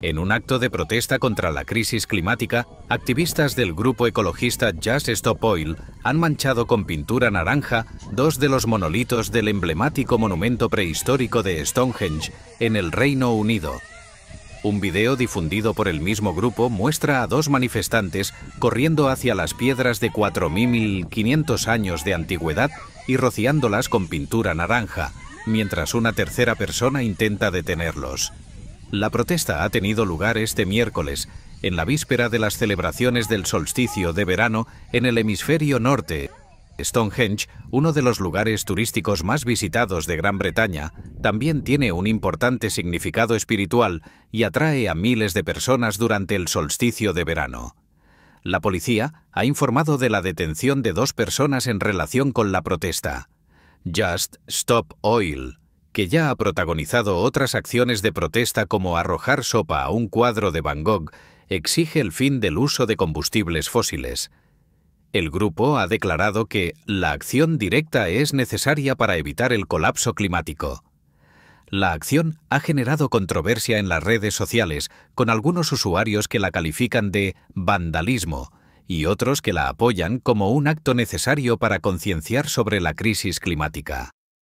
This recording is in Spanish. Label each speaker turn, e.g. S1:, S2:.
S1: En un acto de protesta contra la crisis climática, activistas del grupo ecologista Just Stop Oil han manchado con pintura naranja dos de los monolitos del emblemático monumento prehistórico de Stonehenge en el Reino Unido. Un video difundido por el mismo grupo muestra a dos manifestantes corriendo hacia las piedras de 4.500 años de antigüedad y rociándolas con pintura naranja, mientras una tercera persona intenta detenerlos. La protesta ha tenido lugar este miércoles, en la víspera de las celebraciones del solsticio de verano en el hemisferio norte. Stonehenge, uno de los lugares turísticos más visitados de Gran Bretaña, también tiene un importante significado espiritual y atrae a miles de personas durante el solsticio de verano. La policía ha informado de la detención de dos personas en relación con la protesta. Just Stop Oil, que ya ha protagonizado otras acciones de protesta como arrojar sopa a un cuadro de Van Gogh, exige el fin del uso de combustibles fósiles. El grupo ha declarado que la acción directa es necesaria para evitar el colapso climático. La acción ha generado controversia en las redes sociales, con algunos usuarios que la califican de vandalismo y otros que la apoyan como un acto necesario para concienciar sobre la crisis climática.